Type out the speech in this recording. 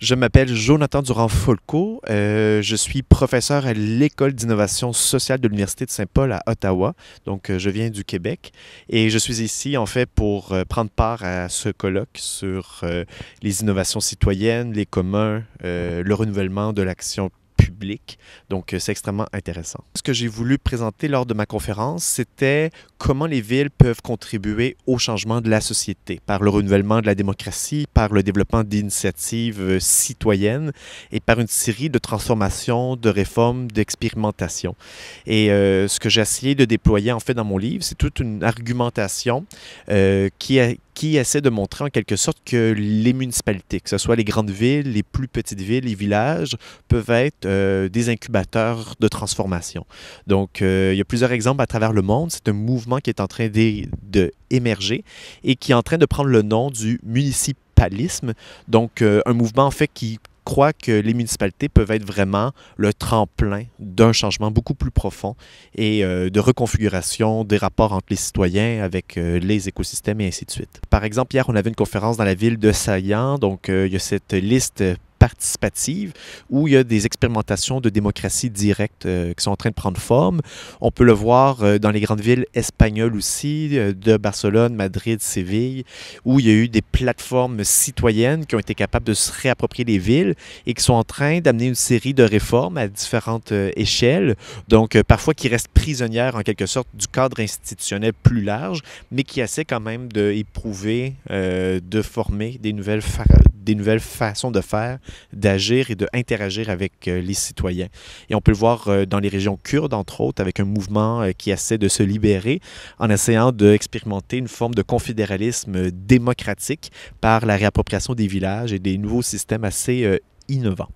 Je m'appelle Jonathan Durand-Folco. Euh, je suis professeur à l'École d'innovation sociale de l'Université de Saint-Paul à Ottawa. Donc, euh, je viens du Québec et je suis ici, en fait, pour euh, prendre part à ce colloque sur les innovations citoyennes, les communs, le renouvellement de l'action publique, Donc, c'est extrêmement intéressant. Ce que j'ai voulu présenter lors de ma conférence, c'était comment les villes peuvent contribuer au changement de la société par le renouvellement de la démocratie, par le développement d'initiatives euh, citoyennes et par une série de transformations, de réformes, d'expérimentations. Et euh, ce que j'ai essayé de déployer en fait dans mon livre, c'est toute une argumentation euh, qui, qui essaie de montrer en quelque sorte que les municipalités, que ce soit les grandes villes, les plus petites villes, les villages, peuvent être des incubateurs de transformation. Donc, il y a plusieurs exemples à travers le monde. C'est un mouvement qui est en train d'émerger et qui est en train de prendre le nom du municipalisme. Donc, euh, un mouvement en fait qui croit que les municipalités peuvent être vraiment le tremplin d'un changement beaucoup plus profond et euh, de reconfiguration des rapports entre les citoyens avec euh, les écosystèmes et ainsi de suite. Par exemple, hier, on avait une conférence dans la ville de Saillant, donc il y a cette liste participative où il y a des expérimentations de démocratie directe euh, qui sont en train de prendre forme. On peut le voir euh, dans les grandes villes espagnoles aussi, euh, de Barcelone, Madrid, Séville, où il y a eu des plateformes citoyennes qui ont été capables de se réapproprier les villes et qui sont en train d'amener une série de réformes à différentes échelles, donc parfois qui restent prisonnières en quelque sorte du cadre institutionnel plus large, mais qui essaient quand même d'éprouver, de, de former des nouvelles, des nouvelles façons de faire, d'agir et d'interagir avec euh, les citoyens. Et on peut le voir euh, dans les régions kurdes, entre autres, avec un mouvement euh, qui essaie de se libérer en essayant d'expérimenter une forme de confédéralisme démocratique par la réappropriation des villages et des nouveaux systèmes assez innovants.